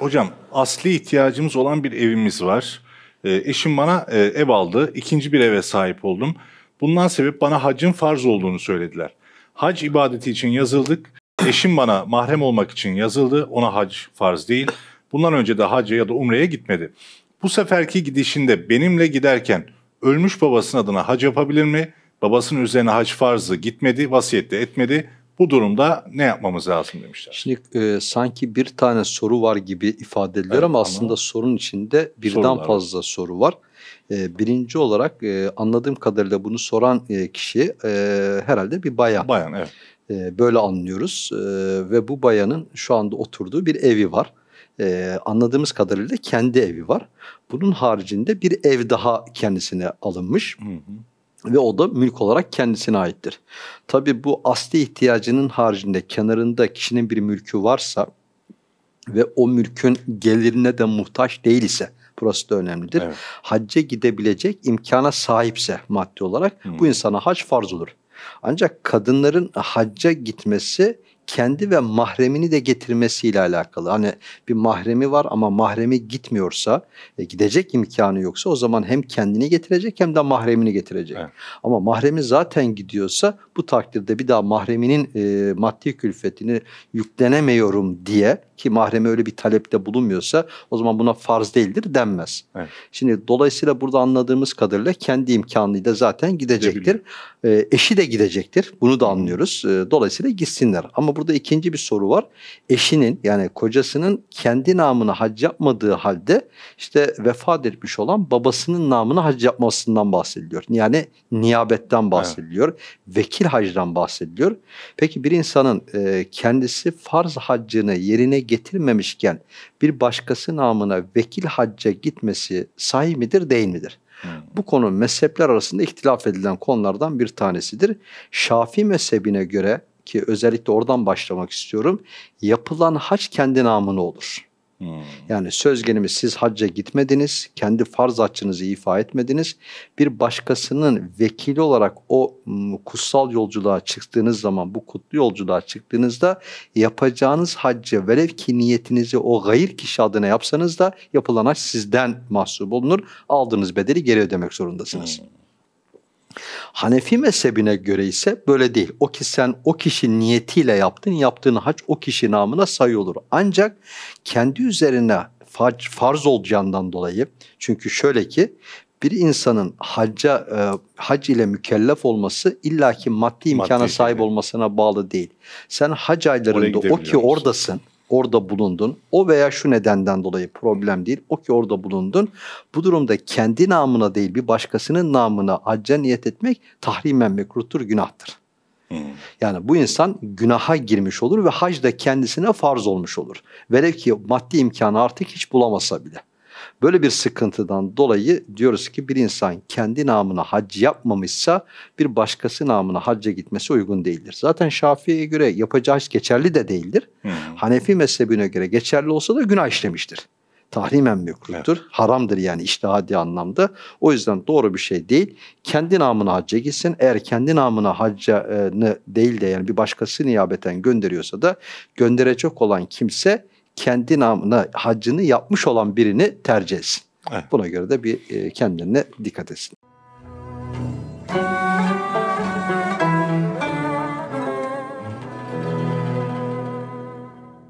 Hocam asli ihtiyacımız olan bir evimiz var. E, eşim bana e, ev aldı. İkinci bir eve sahip oldum. Bundan sebep bana hacın farz olduğunu söylediler. Hac ibadeti için yazıldık. Eşim bana mahrem olmak için yazıldı. Ona hac farz değil. Bundan önce de hacca ya da umreye gitmedi. Bu seferki gidişinde benimle giderken ölmüş babasının adına hac yapabilir mi? Babasının üzerine hac farzı gitmedi, vasiyette etmedi. Bu durumda ne yapmamız lazım demişler. Şimdi e, sanki bir tane soru var gibi ifade edilir evet, ama aslında ama sorunun içinde birden sorular. fazla soru var. E, birinci olarak e, anladığım kadarıyla bunu soran e, kişi e, herhalde bir bayan. Bayan evet. E, böyle anlıyoruz e, ve bu bayanın şu anda oturduğu bir evi var ee, anladığımız kadarıyla kendi evi var. Bunun haricinde bir ev daha kendisine alınmış. Hı hı ve o da mülk olarak kendisine aittir. Tabi bu asli ihtiyacının haricinde kenarında kişinin bir mülkü varsa ve o mülkün gelirine de muhtaç değilse burası da önemlidir. Evet. Hacca gidebilecek imkana sahipse maddi olarak hmm. bu insana hac farz olur. Ancak kadınların hacca gitmesi kendi ve mahremini de getirmesiyle alakalı. Hani bir mahremi var ama mahremi gitmiyorsa, e, gidecek imkanı yoksa o zaman hem kendini getirecek hem de mahremini getirecek. Evet. Ama mahremi zaten gidiyorsa bu takdirde bir daha mahreminin e, maddi külfetini yüklenemiyorum diye ki mahremi öyle bir talepte bulunmuyorsa o zaman buna farz değildir denmez. Evet. Şimdi dolayısıyla burada anladığımız kadarıyla kendi imkanıyla zaten gidecektir. E, eşi de gidecektir. Bunu da anlıyoruz. E, dolayısıyla gitsinler. Ama burada ikinci bir soru var. Eşinin yani kocasının kendi namını hac yapmadığı halde işte vefat etmiş olan babasının namını hac yapmasından bahsediliyor. Yani niyabetten bahsediliyor. Evet. Vekil hacdan bahsediliyor. Peki bir insanın e, kendisi farz haccını yerine getirmemişken bir başkası namına vekil hacca gitmesi sahih midir değil midir? Hmm. Bu konu mezhepler arasında ihtilaf edilen konulardan bir tanesidir. Şafii mezhebine göre ki özellikle oradan başlamak istiyorum. Yapılan hac kendi namını olur. Hmm. Yani söz gelimi siz hacca gitmediniz, kendi farz haccınızı ifa etmediniz. Bir başkasının vekili olarak o kutsal yolculuğa çıktığınız zaman, bu kutlu yolculuğa çıktığınızda yapacağınız hacca velev ki niyetinizi o gayr kişi adına yapsanız da yapılan hac sizden mahsup olunur. Aldığınız bedeli geri ödemek zorundasınız. Hmm. Hanefi mezhebine göre ise böyle değil. O ki sen o kişi niyetiyle yaptın, yaptığın hac o kişi namına sayılır. Ancak kendi üzerine farz olacağından dolayı çünkü şöyle ki bir insanın hacca e, hac ile mükellef olması illaki maddi imkana maddi, sahip evet. olmasına bağlı değil. Sen hac aylarında o ki oradasın orada bulundun. O veya şu nedenden dolayı problem değil. O ki orada bulundun. Bu durumda kendi namına değil bir başkasının namına hacca niyet etmek tahrimen mekruhtur, günahtır. Hmm. Yani bu insan günaha girmiş olur ve hac da kendisine farz olmuş olur. Velev ki maddi imkanı artık hiç bulamasa bile. Böyle bir sıkıntıdan dolayı diyoruz ki bir insan kendi namına hac yapmamışsa bir başkası namına hacca gitmesi uygun değildir. Zaten Şafii'ye göre yapacağı hac geçerli de değildir. Hı. Hmm. Hanefi mezhebine göre geçerli olsa da günah işlemiştir. Tahrimen mükrühtür. Evet. Haramdır yani iştihadi anlamda. O yüzden doğru bir şey değil. Kendi namına hacca gitsin. Eğer kendi namına hacca değil de yani bir başkası niyabeten gönderiyorsa da gönderecek olan kimse kendi namına haccını yapmış olan birini tercih etsin. Evet. Buna göre de bir e, kendine dikkat etsin. Müzik